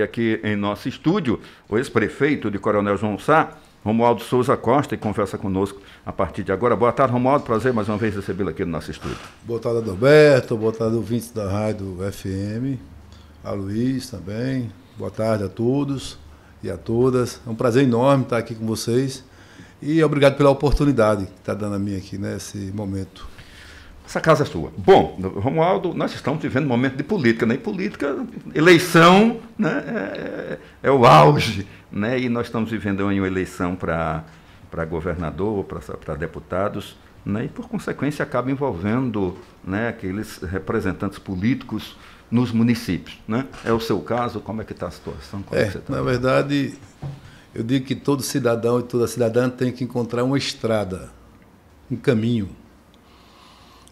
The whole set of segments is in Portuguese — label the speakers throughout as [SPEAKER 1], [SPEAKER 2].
[SPEAKER 1] aqui em nosso estúdio o ex-prefeito de Coronel João Sá, Romualdo Souza Costa, e conversa conosco a partir de agora. Boa tarde, Romualdo. Prazer mais uma vez recebê-lo aqui no nosso estúdio.
[SPEAKER 2] Boa tarde, Adalberto. Boa tarde, ouvintes da Rádio FM. A Luiz também. Boa tarde a todos e a todas. É um prazer enorme estar aqui com vocês. E obrigado pela oportunidade que está dando a mim aqui nesse momento. Essa casa é sua.
[SPEAKER 1] Bom, Romualdo, nós estamos vivendo um momento de política, né? E política, eleição né? é, é, é o auge, né? E nós estamos vivendo uma eleição para governador, para deputados, né? E por consequência acaba envolvendo né, aqueles representantes políticos nos municípios, né? É o seu caso? Como é que está a situação? É, é você? tá
[SPEAKER 2] na vendo? verdade, eu digo que todo cidadão e toda cidadã tem que encontrar uma estrada, um caminho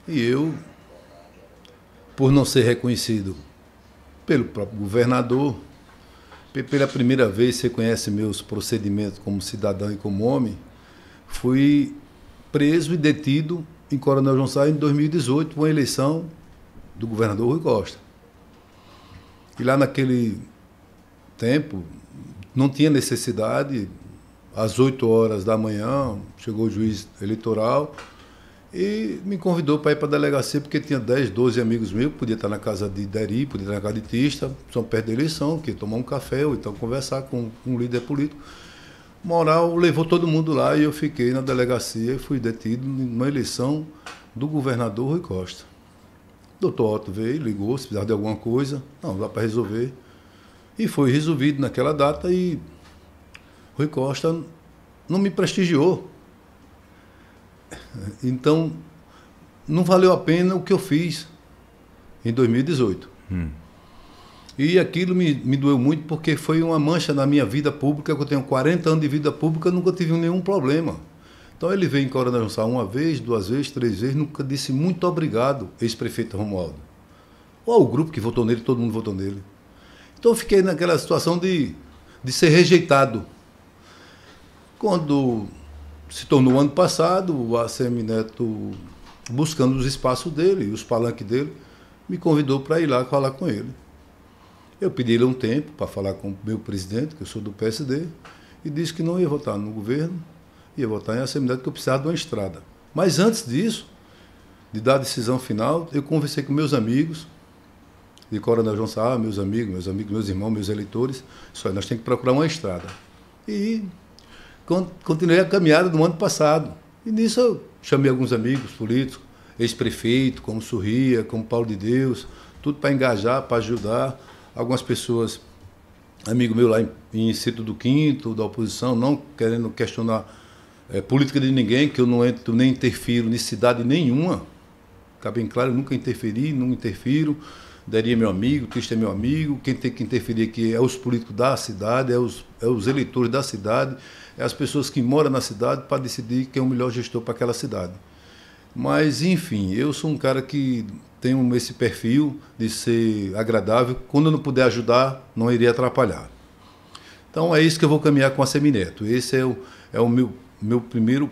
[SPEAKER 2] e eu, por não ser reconhecido pelo próprio governador, pela primeira vez você conhece meus procedimentos como cidadão e como homem, fui preso e detido em Coronel João Sá em 2018, com a eleição do governador Rui Costa. E lá naquele tempo, não tinha necessidade, às 8 horas da manhã, chegou o juiz eleitoral, e me convidou para ir para a delegacia, porque tinha 10, 12 amigos meus, podia estar na casa de Deri, podia estar na casa de Tista, só perto da eleição, que tomar um café ou então conversar com um líder político. Moral levou todo mundo lá e eu fiquei na delegacia e fui detido numa eleição do governador Rui Costa. O doutor Otto veio, ligou, se precisar de alguma coisa, não, dá para resolver. E foi resolvido naquela data e Rui Costa não me prestigiou então, não valeu a pena o que eu fiz em 2018. Hum. E aquilo me, me doeu muito porque foi uma mancha na minha vida pública, que eu tenho 40 anos de vida pública, nunca tive nenhum problema. Então ele veio em Coronel Jussá uma vez, duas vezes, três vezes, nunca disse muito obrigado, ex-prefeito Romualdo. Ou o grupo que votou nele, todo mundo votou nele. Então eu fiquei naquela situação de, de ser rejeitado. Quando se tornou ano passado, o ACM Neto, buscando os espaços dele, os palanques dele, me convidou para ir lá falar com ele. Eu pedi-lhe um tempo para falar com o meu presidente, que eu sou do PSD, e disse que não ia votar no governo, ia votar em ACM Neto, que eu precisava de uma estrada. Mas antes disso, de dar a decisão final, eu conversei com meus amigos, de Coronel João Sá, meus amigos, meus amigos, meus irmãos, meus eleitores, só nós temos que procurar uma estrada. E continuei a caminhada do ano passado. E nisso eu chamei alguns amigos políticos, ex-prefeito, como Sorria, como Paulo de Deus, tudo para engajar, para ajudar. Algumas pessoas, amigo meu lá em, em Cito do Quinto, da oposição, não querendo questionar é, política de ninguém, que eu não entro, nem interfiro em cidade nenhuma. Fica bem claro, eu nunca interferi, não interfiro. Daria é meu amigo, Cristo é meu amigo. Quem tem que interferir aqui é os políticos da cidade, é os, é os eleitores da cidade, é as pessoas que moram na cidade para decidir quem é o melhor gestor para aquela cidade. Mas, enfim, eu sou um cara que tenho esse perfil de ser agradável. Quando eu não puder ajudar, não iria atrapalhar. Então, é isso que eu vou caminhar com a Semineto. Esse é o, é o meu, meu primeiro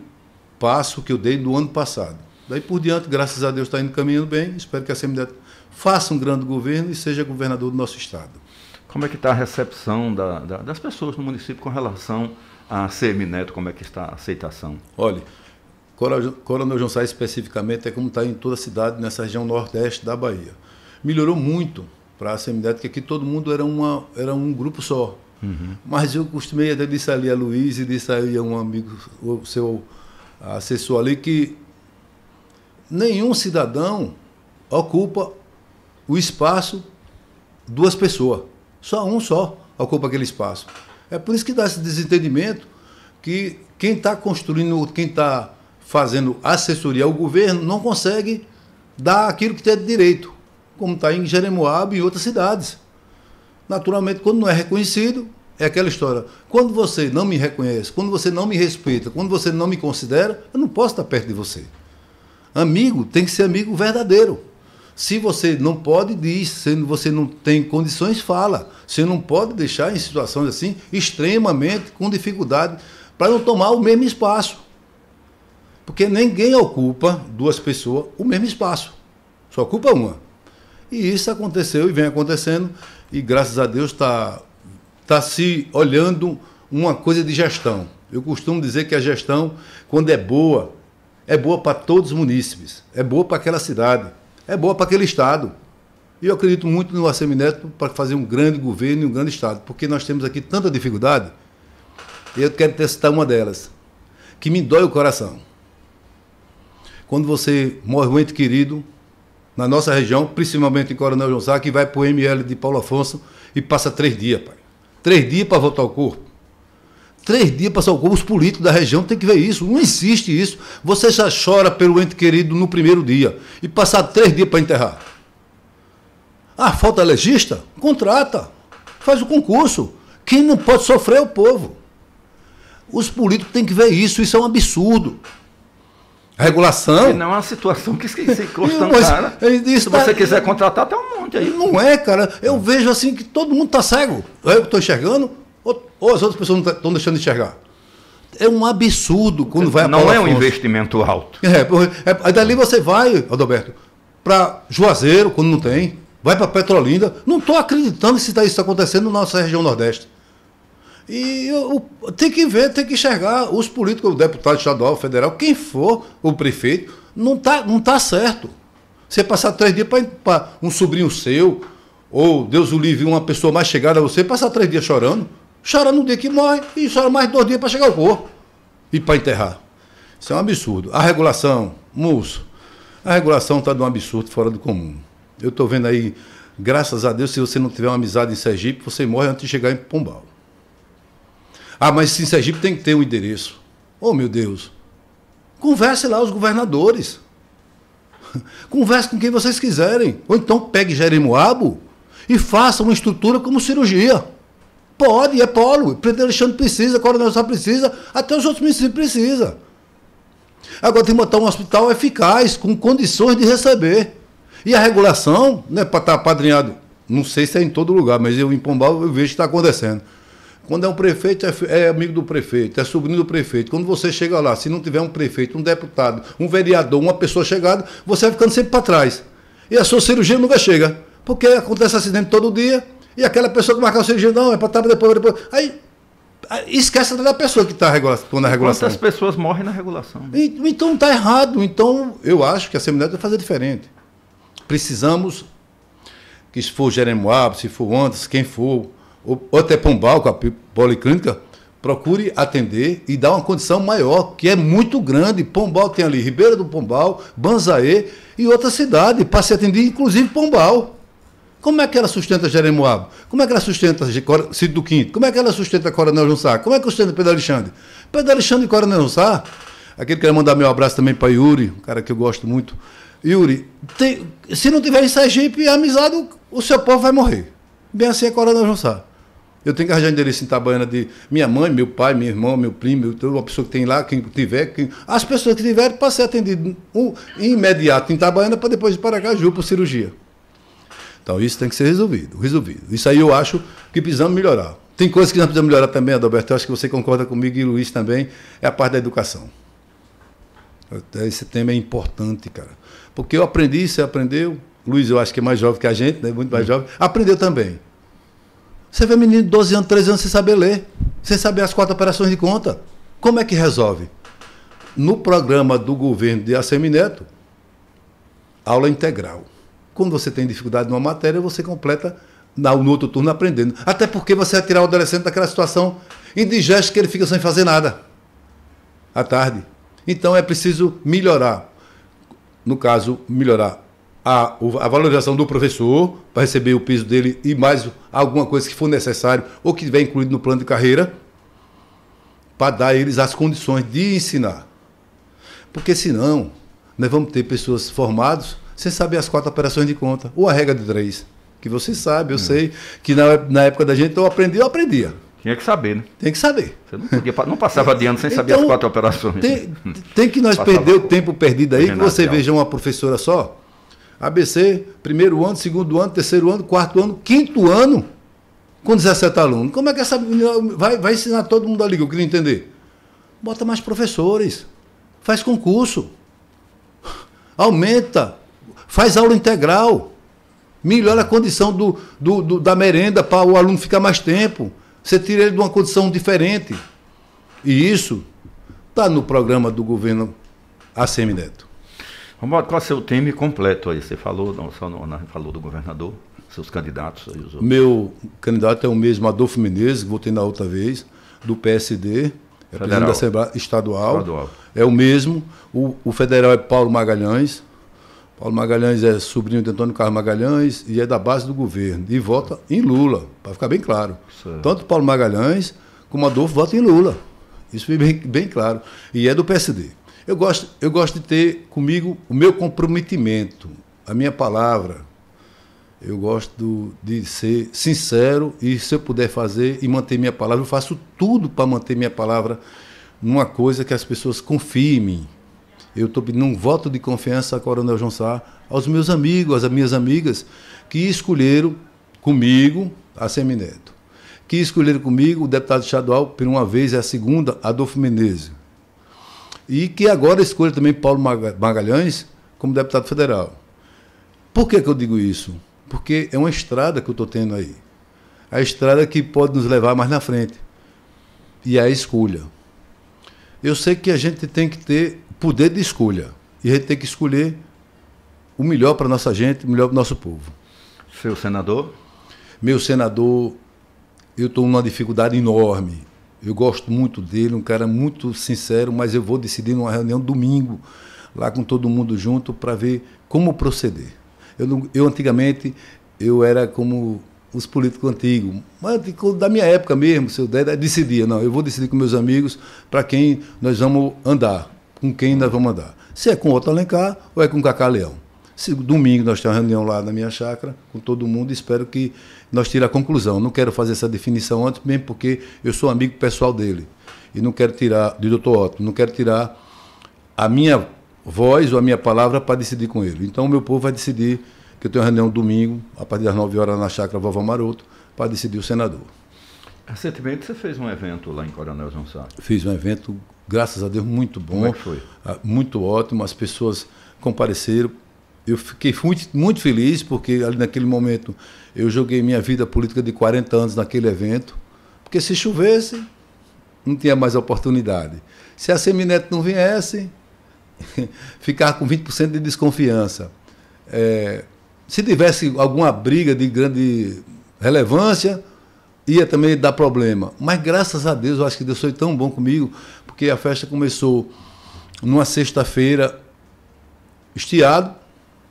[SPEAKER 2] passo que eu dei no ano passado. Daí por diante, graças a Deus, está indo caminhando bem. Espero que a Semineto faça um grande governo e seja governador do nosso estado. Como é que está a
[SPEAKER 1] recepção da, da, das pessoas no município com relação a Semineto, né? como é que está a aceitação?
[SPEAKER 2] Olha, Coronel João Sá especificamente é como está em toda a cidade, nessa região nordeste da Bahia. Melhorou muito para a Semineto, que aqui todo mundo era, uma, era um grupo só. Uhum. Mas eu costumei, até disse ali a Luiz e disse ali a um amigo, o seu assessor ali, que nenhum cidadão ocupa o espaço duas pessoas. Só um só ocupa aquele espaço. É por isso que dá esse desentendimento que quem está construindo, quem está fazendo assessoria ao governo não consegue dar aquilo que tem de direito, como está em Jeremoabo e outras cidades. Naturalmente, quando não é reconhecido, é aquela história. Quando você não me reconhece, quando você não me respeita, quando você não me considera, eu não posso estar perto de você. Amigo tem que ser amigo verdadeiro. Se você não pode, diz. Se você não tem condições, fala. Você não pode deixar em situações assim, extremamente, com dificuldade, para não tomar o mesmo espaço. Porque ninguém ocupa, duas pessoas, o mesmo espaço. Só ocupa uma. E isso aconteceu e vem acontecendo. E graças a Deus está tá se olhando uma coisa de gestão. Eu costumo dizer que a gestão, quando é boa, é boa para todos os munícipes, é boa para aquela cidade é boa para aquele Estado. E eu acredito muito no ACM Neto para fazer um grande governo e um grande Estado, porque nós temos aqui tanta dificuldade, e eu quero testar uma delas, que me dói o coração. Quando você morre um ente querido, na nossa região, principalmente em Coronel João Sá, que vai para o ML de Paulo Afonso e passa três dias, pai. Três dias para voltar ao corpo três dias para salvar. Os políticos da região têm que ver isso. Não existe isso. Você já chora pelo ente querido no primeiro dia e passar três dias para enterrar. Ah, falta é legista? Contrata. Faz o concurso. Quem não pode sofrer é o povo. Os políticos têm que ver isso. Isso é um absurdo. Regulação. não
[SPEAKER 1] é uma situação que se cara.
[SPEAKER 2] Se você tá- quiser contratar, tem um monte aí. Não é, cara. Eu vejo assim que todo mundo está cego. É eu estou enxergando, ou as outras pessoas estão tá, deixando de enxergar? É um absurdo quando vai a Não Paulo é um Afonso.
[SPEAKER 1] investimento alto.
[SPEAKER 2] É, é, aí dali você vai, Adalberto, para Juazeiro, quando não tem, vai para Petrolina. Não estou acreditando se tá, isso está acontecendo na nossa região Nordeste. E eu, eu, tem que ver, tem que enxergar os políticos, o deputado estadual, federal, quem for o prefeito, não está não tá certo. Você passar três dias para um sobrinho seu, ou Deus o livre, uma pessoa mais chegada a você, passar três dias chorando. Chora no dia que morre e chora mais dois dias para chegar ao corpo e para enterrar. Isso é um absurdo. A regulação, moço, a regulação está de um absurdo fora do comum. Eu estou vendo aí, graças a Deus, se você não tiver uma amizade em Sergipe, você morre antes de chegar em Pombal. Ah, mas em Sergipe tem que ter um endereço. Oh, meu Deus. Converse lá os governadores. Converse com quem vocês quiserem. Ou então pegue Jeremoabo e faça uma estrutura como cirurgia. Pode, é polo. Prefeito Alexandre precisa, Coronel só precisa, até os outros municípios precisam. Agora tem que montar um hospital eficaz, com condições de receber. E a regulação, né, para estar tá apadrinhado, não sei se é em todo lugar, mas eu em Pombal eu vejo que está acontecendo. Quando é um prefeito, é, é, amigo do prefeito, é sobrinho do prefeito. Quando você chega lá, se não tiver um prefeito, um deputado, um vereador, uma pessoa chegada, você vai ficando sempre para trás. E a sua cirurgia nunca chega, porque acontece acidente todo dia. E aquela pessoa que marcar o cirurgião, não, é para estar tá, depois, depois. Aí esquece da pessoa que está na regulação. Quantas pessoas morrem na regulação? E, então está errado. Então eu acho que a Assembleia deve fazer diferente. Precisamos, que se for Jeremoabo, se for Andes, quem for, ou, ou até Pombal, com a Policlínica, procure atender e dar uma condição maior, que é muito grande. Pombal tem ali Ribeira do Pombal, Banzaê e outra cidade, para se atender inclusive Pombal. Como é que ela sustenta Jeremoabo? Como é que ela sustenta Cid do Quinto? Como é que ela sustenta Coronel Jussá? Como é que sustenta Pedro Alexandre? Pedro Alexandre e Coronel Jussá, aqui quero mandar meu abraço também para Yuri, um cara que eu gosto muito. Yuri, tem, se não tiver em Sergipe amizade, o, seu povo vai morrer. Bem assim é Coronel Jussá. Eu tenho que arranjar endereço em Itabaiana de minha mãe, meu pai, minha irmã, meu primo, uma pessoa que tem lá, quem tiver. Quem... As pessoas que tiverem para ser atendido um, imediato em Itabaiana para depois ir para Caju por cirurgia. Então isso tem que ser resolvido, resolvido. Isso aí eu acho que precisamos melhorar. Tem coisas que nós precisamos melhorar também, Adalberto, eu acho que você concorda comigo e o Luiz também, é a parte da educação. Esse tema é importante, cara. Porque eu aprendi, você aprendeu. Luiz, eu acho que é mais jovem que a gente, né? muito mais jovem. Aprendeu também. Você vê menino de 12 anos, 13 anos sem saber ler, sem saber as quatro operações de conta. Como é que resolve? No programa do governo de ACM Neto, aula integral. Quando você tem dificuldade numa matéria, você completa no outro turno aprendendo. Até porque você vai tirar o adolescente daquela situação indigesta que ele fica sem fazer nada à tarde. Então é preciso melhorar. No caso, melhorar a, a valorização do professor para receber o piso dele e mais alguma coisa que for necessário ou que estiver incluído no plano de carreira para dar a eles as condições de ensinar. Porque senão nós vamos ter pessoas formadas você sabe as quatro operações de conta, ou a regra de três, que você sabe, eu hum. sei, que na, na época da gente eu aprendi, eu aprendia.
[SPEAKER 1] Tinha que saber, né? Tem que saber. Você não, podia, não passava de ano sem então, saber as então, quatro operações. Tem,
[SPEAKER 2] tem que nós passava perder o tempo perdido aí, que você veja uma professora só. ABC, primeiro ano, segundo ano, terceiro ano, quarto ano, quinto ano, com 17 alunos. Como é que essa vai, vai ensinar todo mundo ali, eu queria entender? Bota mais professores, faz concurso, aumenta Faz aula integral. Melhora a condição do, do, do da merenda para o aluno ficar mais tempo. Você tira ele de uma condição diferente. E isso está no programa do governo ACM Neto. Romualdo, qual é o seu time completo aí? Você falou, não,
[SPEAKER 1] só não, não falou do governador, seus candidatos aí, os outros.
[SPEAKER 2] Meu candidato é o mesmo Adolfo Menezes, que votei na outra vez, do PSD, é presidente da Assembleia estadual, estadual, É o mesmo. O, o federal é Paulo Magalhães, Paulo Magalhães é sobrinho de Antônio Carlos Magalhães e é da base do governo. E vota em Lula, para ficar bem claro. Certo. Tanto Paulo Magalhães como Adolfo votam em Lula. Isso fica bem, bem claro. E é do PSD. Eu gosto, eu gosto de ter comigo o meu comprometimento, a minha palavra. Eu gosto de ser sincero e se eu puder fazer e manter minha palavra, eu faço tudo para manter minha palavra numa coisa que as pessoas confiem em mim. Eu estou pedindo um voto de confiança a Coronel João Sá, aos meus amigos, às minhas amigas, que escolheram comigo a Semineto, que escolheram comigo o deputado estadual, por uma vez, é a segunda, Adolfo Menezes. E que agora escolha também Paulo Magalhães como deputado federal. Por que, que eu digo isso? Porque é uma estrada que eu estou tendo aí. A estrada que pode nos levar mais na frente. E é a escolha. Eu sei que a gente tem que ter poder de escolha. E a gente tem que escolher o melhor para nossa gente, o melhor para o nosso povo. Seu senador? Meu senador, eu estou numa dificuldade enorme. Eu gosto muito dele, um cara muito sincero, mas eu vou decidir numa reunião domingo, lá com todo mundo junto, para ver como proceder. Eu, eu antigamente eu era como os políticos antigos, mas da minha época mesmo, se eu der, decidia, não, eu vou decidir com meus amigos para quem nós vamos andar com quem nós vamos andar. Se é com outro Alencar ou é com Cacá Leão. Se, domingo nós temos uma reunião lá na minha chácara com todo mundo. Espero que nós tire a conclusão. Não quero fazer essa definição antes, mesmo porque eu sou amigo pessoal dele. E não quero tirar, do doutor Otto, não quero tirar a minha voz ou a minha palavra para decidir com ele. Então, o meu povo vai decidir que eu tenho uma reunião domingo, a partir das 9 horas, na chácara Vovó Maroto, para decidir o senador.
[SPEAKER 1] Recentemente você fez um evento lá em Coronel João Sá.
[SPEAKER 2] Fiz um evento graças a Deus, muito bom. Como é que foi? Ah, muito ótimo, as pessoas compareceram. Eu fiquei muito, muito feliz porque ali naquele momento eu joguei minha vida política de 40 anos naquele evento, porque se chovesse, não tinha mais oportunidade. Se a Semineto não viesse, ficar com 20% de desconfiança. É, se tivesse alguma briga de grande relevância, ia também dar problema. Mas graças a Deus, eu acho que Deus foi tão bom comigo, porque a festa começou numa sexta-feira, estiado,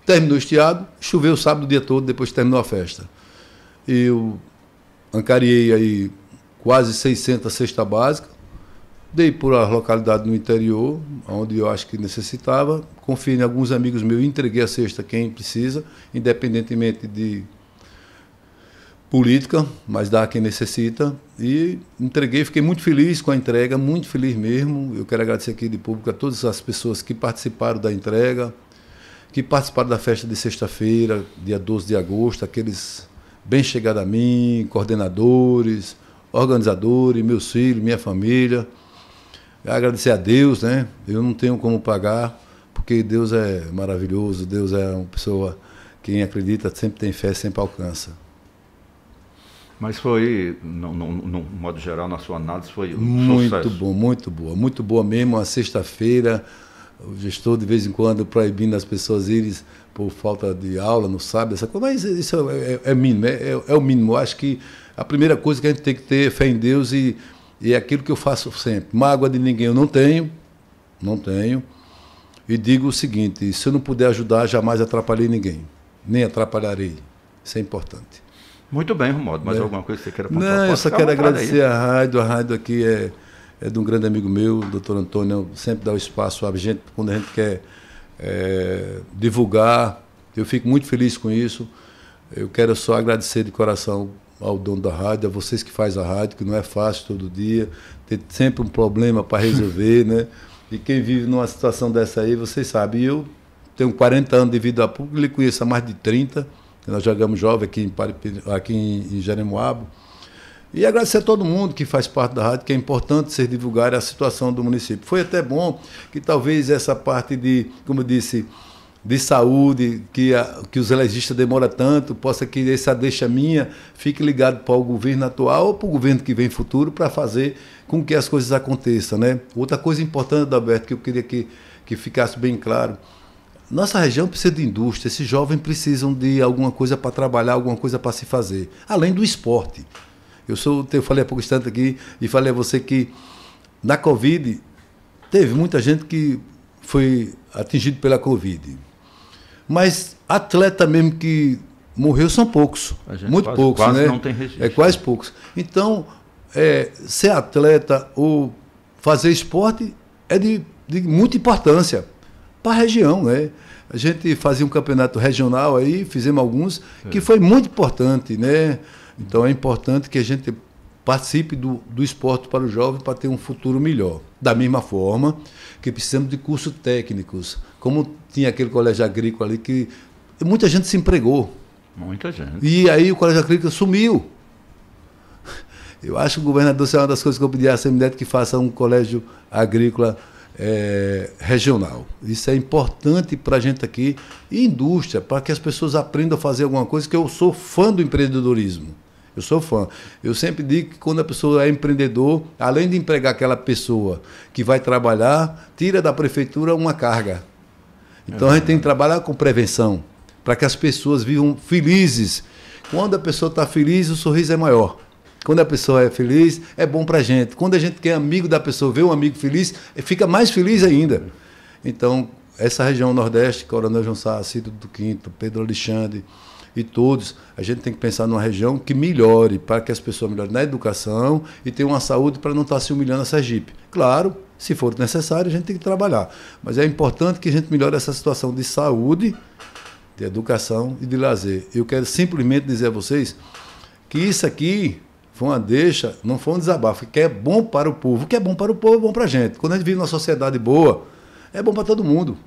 [SPEAKER 2] terminou estiado, choveu o sábado o dia todo, depois terminou a festa. Eu ancariei aí quase 600 cesta básica, dei por a localidade no interior, onde eu acho que necessitava, confiei em alguns amigos meus, entreguei a cesta quem precisa, independentemente de política, mas dá a quem necessita. E entreguei, fiquei muito feliz com a entrega, muito feliz mesmo. Eu quero agradecer aqui de público a todas as pessoas que participaram da entrega, que participaram da festa de sexta-feira, dia 12 de agosto, aqueles bem chegados a mim, coordenadores, organizadores, meus filhos, minha família. agradecer a Deus, né? Eu não tenho como pagar, porque Deus é maravilhoso, Deus é uma pessoa, quem acredita sempre tem fé, sempre alcança.
[SPEAKER 1] Mas foi, no, no,
[SPEAKER 2] no, modo geral, na sua análise, foi um muito sucesso. bom, muito boa. Muito boa mesmo. A sexta-feira, o gestor de vez em quando proibindo as pessoas irem por falta de aula, não sabe essa coisa. Mas isso é, é, é mínimo, é, é, é, o mínimo. Eu acho que a primeira coisa que a gente tem que ter é fé em Deus e, e é aquilo que eu faço sempre. Mágoa de ninguém eu não tenho, não tenho. E digo o seguinte: se eu não puder ajudar, jamais atrapalhei ninguém, nem atrapalharei. Isso é importante. Muito bem, Romualdo. Mais é. alguma coisa que você queira pontuar? Não, eu só quero agradecer aí. a rádio. A rádio aqui é, é de um grande amigo meu, o doutor Antônio. Sempre dá o espaço à gente quando a gente quer é, divulgar. Eu fico muito feliz com isso. Eu quero só agradecer de coração ao dono da rádio, a vocês que fazem a rádio, que não é fácil todo dia, tem sempre um problema para resolver, né? E quem vive numa situação dessa aí, vocês sabem. Eu tenho 40 anos de vida pública, lhe conheço há mais de 30 nós jogamos jovem aqui em, aqui em, em Jeremoabo. E agradecer a todo mundo que faz parte da rádio, que é importante ser divulgar a situação do município. Foi até bom que talvez essa parte de, como disse, de saúde, que, a, que os elegistas demoram tanto, possa que essa deixa minha fique ligado para o governo atual ou para o governo que vem futuro para fazer com que as coisas aconteçam. Né? Outra coisa importante, Adalberto, que eu queria que, que ficasse bem claro, nossa região precisa de indústria, esses jovens precisam de alguma coisa para trabalhar, alguma coisa para se fazer, além do esporte. Eu sou, eu falei há pouco instante aqui e falei a você que na Covid teve muita gente que foi atingido pela Covid. Mas atleta mesmo que morreu são poucos, muito quase, poucos, quase né? Não tem registro. É quase poucos. Então, é, ser atleta ou fazer esporte é de, de muita importância para a região, né? A gente fazia um campeonato regional aí, fizemos alguns, é. que foi muito importante, né? Então é importante que a gente participe do, do esporte para o jovem para ter um futuro melhor. Da mesma forma que precisamos de cursos técnicos, como tinha aquele colégio agrícola ali que muita gente se empregou. Muita gente. E aí o colégio agrícola sumiu. Eu acho que o governador, isso é uma das coisas que eu pedi à Semineto que faça um colégio agrícola é, regional. Isso é importante para a gente aqui, indústria, para que as pessoas aprendam a fazer alguma coisa, que eu sou fã do empreendedorismo. Eu sou fã. Eu sempre digo que quando a pessoa é empreendedor, além de empregar aquela pessoa que vai trabalhar, tira da prefeitura uma carga. Então é a gente tem que trabalhar com prevenção, para que as pessoas vivam felizes. Quando a pessoa está feliz, o sorriso é maior. Quando a pessoa é feliz, é bom para gente. Quando a gente quer amigo da pessoa, vê um amigo feliz, fica mais feliz ainda. Então, essa região nordeste, Coronel Jonsá, Sá, Cito do Quinto, Pedro Alexandre e todos, a gente tem que pensar numa região que melhore, para que as pessoas melhorem na educação e tenham uma saúde para não estar tá se humilhando a Sergipe. Claro, se for necessário, a gente tem que trabalhar. Mas é importante que a gente melhore essa situação de saúde, de educação e de lazer. Eu quero simplesmente dizer a vocês que isso aqui foi uma deixa, não foi um desabafo, que é bom para o povo. O que é bom para o povo é bom para a gente. Quando a gente vive numa sociedade boa, é bom para todo mundo.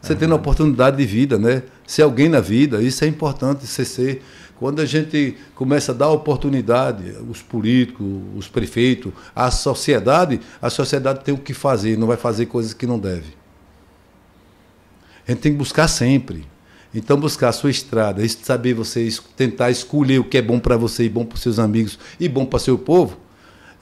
[SPEAKER 2] Você uhum. É tendo uma oportunidade de vida, né? Ser alguém na vida, isso é importante você ser. Quando a gente começa a dar oportunidade, os políticos, os prefeitos, a sociedade, a sociedade tem o que fazer, não vai fazer coisas que não deve. A gente tem que buscar sempre. Então, buscar a sua estrada, saber você tentar escolher o que é bom para você e bom para os seus amigos e bom para seu povo,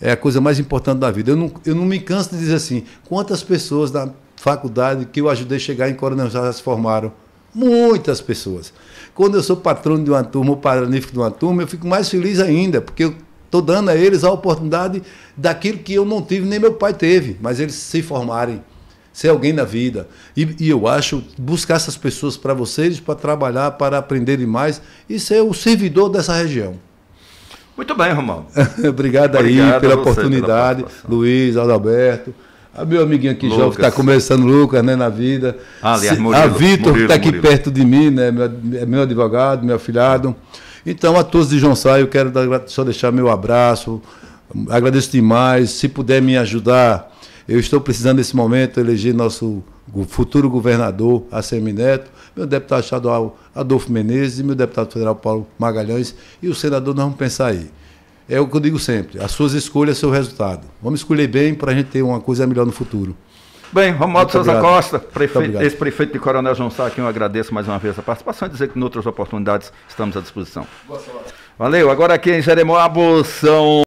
[SPEAKER 2] é a coisa mais importante da vida. Eu não, eu não me canso de dizer assim: quantas pessoas da faculdade que eu ajudei a chegar em Coronel já se formaram? Muitas pessoas. Quando eu sou patrono de uma turma ou paranífico de uma turma, eu fico mais feliz ainda, porque eu estou dando a eles a oportunidade daquilo que eu não tive, nem meu pai teve, mas eles se formarem ser alguém na vida. E, e eu acho buscar essas pessoas para vocês, para trabalhar, para aprender mais e ser o servidor dessa região. Muito bem, Romão. Obrigado, Obrigado, aí pela oportunidade, pela Luiz, Adalberto. A meu amiguinho aqui, Jovem, que está começando, Lucas, né, na vida. Ah, aliás, Murilo, a Vitor, que está aqui Murilo. perto de mim, né, meu, é meu advogado, meu afilhado. Então, a todos de João Sá, eu quero dar, só deixar meu abraço. Agradeço demais. Se puder me ajudar eu estou precisando nesse momento eleger nosso futuro governador, ACM Neto, meu deputado estadual Adolfo Menezes e meu deputado federal Paulo Magalhães e o senador, nós vamos pensar aí. É o que eu digo sempre, as suas escolhas, seu resultado. Vamos escolher bem para a gente ter uma coisa melhor no futuro. Bem, Romualdo Souza Costa,
[SPEAKER 1] ex-prefeito de Coronel João Sá, aqui eu agradeço mais uma vez a participação e dizer que em outras oportunidades estamos à disposição. Boa sorte. Valeu, agora aqui em Jeremoabo são...